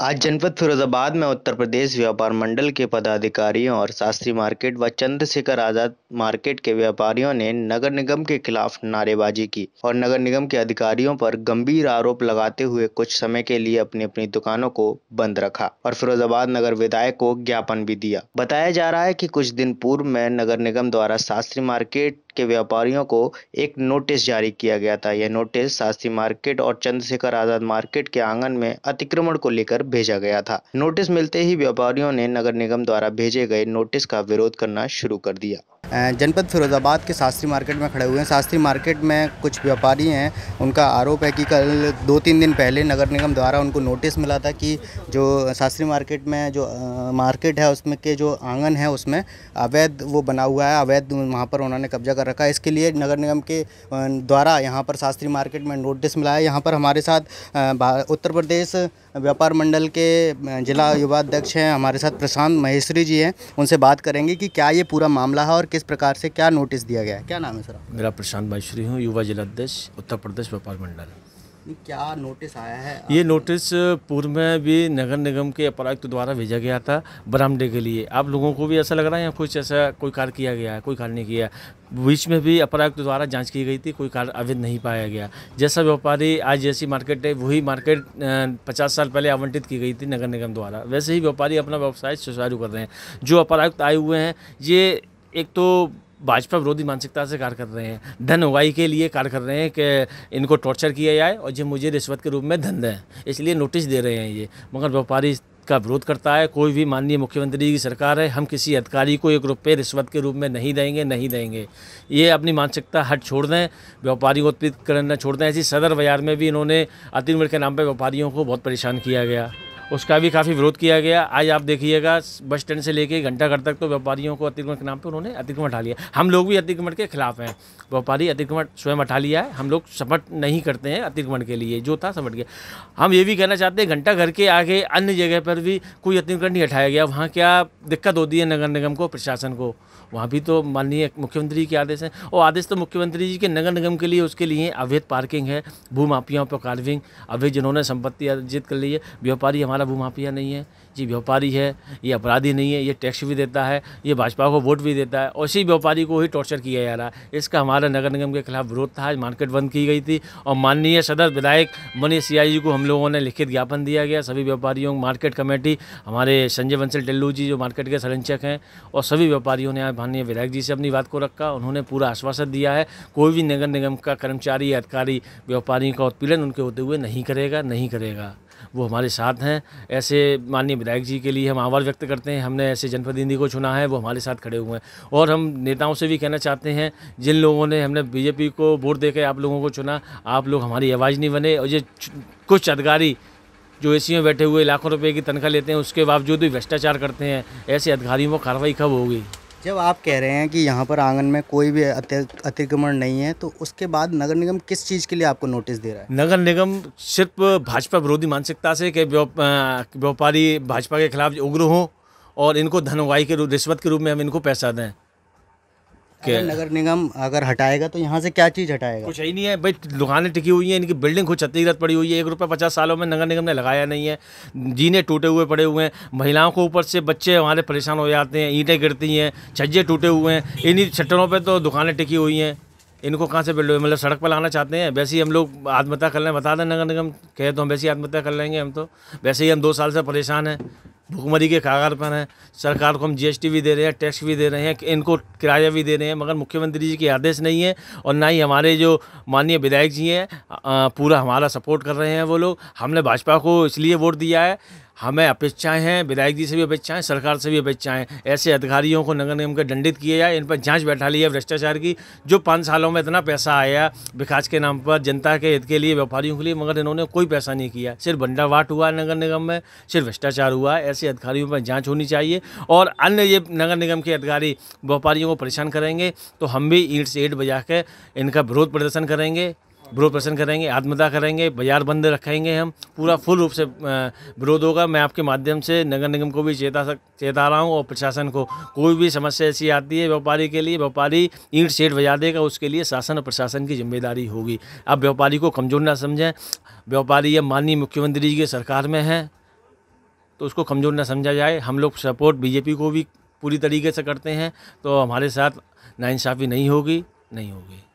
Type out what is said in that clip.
आज जनपद फिरोजाबाद में उत्तर प्रदेश व्यापार मंडल के पदाधिकारियों और शास्त्री मार्केट व चंद्रशेखर आजाद मार्केट के व्यापारियों ने नगर निगम के खिलाफ नारेबाजी की और नगर निगम के अधिकारियों पर गंभीर आरोप लगाते हुए कुछ समय के लिए अपनी अपनी दुकानों को बंद रखा और फिरोजाबाद नगर विधायक को ज्ञापन भी दिया बताया जा रहा है की कुछ दिन पूर्व में नगर निगम द्वारा शास्त्री मार्केट के व्यापारियों को एक नोटिस जारी किया गया था यह नोटिस शास्त्री मार्केट और चंद्रशेखर आजाद मार्केट के आंगन में अतिक्रमण को लेकर भेजा गया था नोटिस मिलते ही व्यापारियों ने नगर निगम द्वारा भेजे गए नोटिस का विरोध करना शुरू कर दिया जनपद फिरोज़ाबाद के शास्त्री मार्केट में खड़े हुए हैं शास्त्री मार्केट में कुछ व्यापारी हैं उनका आरोप है कि कल दो तीन दिन पहले नगर निगम द्वारा उनको नोटिस मिला था कि जो शास्त्री मार्केट में जो मार्केट है उसमें के जो आंगन है उसमें अवैध वो बना हुआ है अवैध वहाँ पर उन्होंने कब्जा कर रखा है इसके लिए नगर निगम के द्वारा यहाँ पर शास्त्री मार्केट में नोटिस मिला है यहाँ पर हमारे साथ उत्तर प्रदेश व्यापार मंडल के जिला युवा अध्यक्ष हैं हमारे साथ प्रशांत महेश्वरी जी हैं उनसे बात करेंगे कि क्या ये पूरा मामला है और किस प्रकार से क्या नोटिस दिया गया है क्या नाम है सर मेरा प्रशांत माहेश्वरी हूँ युवा जिलाध्यक्ष उत्तर प्रदेश व्यापार मंडल क्या नोटिस आया है ये नोटिस पूर्व में भी नगर निगम के अपरायुक्त द्वारा भेजा गया था बरामदे के लिए आप लोगों को भी ऐसा लग रहा है या कुछ ऐसा कोई कार्य किया गया है कोई कार्य नहीं किया बीच में भी अपरायुक्त द्वारा जांच की गई थी कोई कार्य अवैध नहीं पाया गया जैसा व्यापारी आज जैसी मार्केट है वही मार्केट पचास साल पहले आवंटित की गई थी नगर निगम द्वारा वैसे ही व्यापारी अपना व्यवसाय सुचारू कर रहे हैं जो अपरायुक्त आए हुए हैं ये एक तो भाजपा विरोधी मानसिकता से कार्य कर रहे हैं धन उगाई के लिए कार्य कर रहे हैं कि इनको टॉर्चर किया जाए और जो मुझे रिश्वत के रूप में धन दें इसलिए नोटिस दे रहे हैं ये मगर व्यापारी का विरोध करता है कोई भी माननीय मुख्यमंत्री की सरकार है हम किसी अधिकारी को एक रुपये रिश्वत के रूप में नहीं देंगे नहीं देंगे ये अपनी मानसिकता हट छोड़ दें व्यापारी को उत्पीड़ित करना छोड़ दें ऐसी सदर बाज़ार में भी इन्होंने अतिमृत के नाम पर व्यापारियों को बहुत परेशान किया गया उसका भी काफ़ी विरोध किया गया आज आप देखिएगा बस स्टैंड से लेके घंटा घर तक तो व्यापारियों को अतिक्रमण के नाम पर उन्होंने अतिक्रमण उठा लिया हम लोग भी अतिक्रमण के खिलाफ हैं व्यापारी अतिक्रमण स्वयं उठा लिया है हम लोग सपट नहीं करते हैं अतिक्रमण के लिए जो था सपट गया हम ये भी कहना चाहते हैं घंटा घर के आगे अन्य जगह पर भी कोई अतिक्रमण नहीं हटाया गया वहाँ क्या दिक्कत होती है नगर निगम को प्रशासन को वहाँ भी तो माननीय मुख्यमंत्री के आदेश हैं और आदेश तो मुख्यमंत्री जी के नगर निगम के लिए उसके लिए अवैध पार्किंग है भूमाफियाओं पर कार्विंग अवैध जिन्होंने संपत्ति अर्जित कर ली है व्यापारी हमारा हमारा भूमाफिया नहीं है ये व्यापारी है ये अपराधी नहीं है ये टैक्स भी देता है ये भाजपा को वोट भी देता है और इसी व्यापारी को ही टॉर्चर किया जा रहा है इसका हमारा नगर निगम के खिलाफ विरोध था आज मार्केट बंद की गई थी और माननीय सदर विधायक मनीष सिया जी को हम लोगों ने लिखित ज्ञापन दिया गया सभी व्यापारियों मार्केट कमेटी हमारे संजय बंसल टेल्लू जी जो मार्केट के संरक्षक हैं और सभी व्यापारियों ने आज माननीय विधायक जी से अपनी बात को रखा उन्होंने पूरा आश्वासन दिया है कोई भी नगर निगम का कर्मचारी अधिकारी व्यापारियों का उत्पीड़न उनके होते हुए नहीं करेगा नहीं करेगा वो हमारे साथ हैं ऐसे माननीय विधायक जी के लिए हम आभार व्यक्त करते हैं हमने ऐसे जनप्रतिनिधि को चुना है वो हमारे साथ खड़े हुए हैं और हम नेताओं से भी कहना चाहते हैं जिन लोगों ने हमने बीजेपी को वोट दे के आप लोगों को चुना आप लोग हमारी आवाज़ नहीं बने और ये कुछ अधिकारी जो ए में बैठे हुए लाखों रुपए की तनख्वाह लेते हैं उसके बावजूद भी भ्रष्टाचार करते हैं ऐसे अधिकारियों को कार्रवाई कब होगी जब आप कह रहे हैं कि यहाँ पर आंगन में कोई भी अतिक्रमण नहीं है तो उसके बाद नगर निगम किस चीज़ के लिए आपको नोटिस दे रहा है नगर निगम सिर्फ भाजपा विरोधी मानसिकता से कि व्यापारी भाजपा के खिलाफ उग्र हों और इनको धनवाई के रिश्वत के रूप में हम इनको पैसा दें के नगर निगम अगर हटाएगा तो यहाँ से क्या चीज़ हटाएगा कुछ ही नहीं है भाई दुकानें टिकी हुई है इनकी बिल्डिंग खुद छत्तीसगढ़ पड़ी हुई है एक रुपये पचास सालों में नगर निगम ने लगाया नहीं है जीने टूटे हुए पड़े हुए हैं महिलाओं को ऊपर से बच्चे हमारे परेशान हो जाते हैं ईंटें गिरती हैं छज्जे टूटे हुए हैं इन्हीं छट्टरों पर तो दुकानें टिकी हुई हैं इनको कहाँ से बिल्ड मतलब सड़क पर लाना चाहते हैं वैसे ही हम लोग आत्महत्या कर लें बता दें नगर निगम कहे तो हम वैसे ही आत्महत्या कर लेंगे हम तो वैसे ही हम दो साल से परेशान हैं भुखमरी के कागार पर हैं सरकार को हम जीएसटी भी दे रहे हैं टैक्स भी दे रहे हैं इनको किराया भी दे रहे हैं मगर मुख्यमंत्री जी के आदेश नहीं है और ना ही हमारे जो माननीय विधायक जी हैं पूरा हमारा सपोर्ट कर रहे हैं वो लोग हमने भाजपा को इसलिए वोट दिया है हमें अपेक्षाएं हैं विधायक जी से भी अपेक्षाएं सरकार से भी अपेक्षाएं ऐसे अधिकारियों को नगर निगम के दंडित किए जाए इन पर जांच बैठा ली है भ्रष्टाचार की जो पाँच सालों में इतना पैसा आया विकास के नाम पर जनता के हित के लिए व्यापारियों के लिए मगर इन्होंने कोई पैसा नहीं किया सिर्फ भंडावाट हुआ है नगर निगम में सिर्फ भ्रष्टाचार हुआ है ऐसे अधिकारियों पर जाँच होनी चाहिए और अन्य ये नगर निगम के अधिकारी व्यापारियों को परेशान करेंगे तो हम भी ईट से ईट बजा के इनका विरोध प्रदर्शन करेंगे विरोध प्रदर्शन करेंगे आत्मदाह करेंगे बाजार बंद रखेंगे हम पूरा फुल रूप से विरोध होगा मैं आपके माध्यम से नगर निगम को भी चेता सक चेता रहा हूँ और प्रशासन को कोई भी समस्या ऐसी आती है व्यापारी के लिए व्यापारी ईंट सेठ बजा देगा उसके लिए शासन और प्रशासन की जिम्मेदारी होगी अब व्यापारी को कमज़ोर ना समझें व्यापारी या माननीय मुख्यमंत्री जी की सरकार में है तो उसको कमज़ोर ना समझा जाए हम लोग सपोर्ट बीजेपी को भी पूरी तरीके से करते हैं तो हमारे साथ नाइंसाफ़ी नहीं होगी नहीं होगी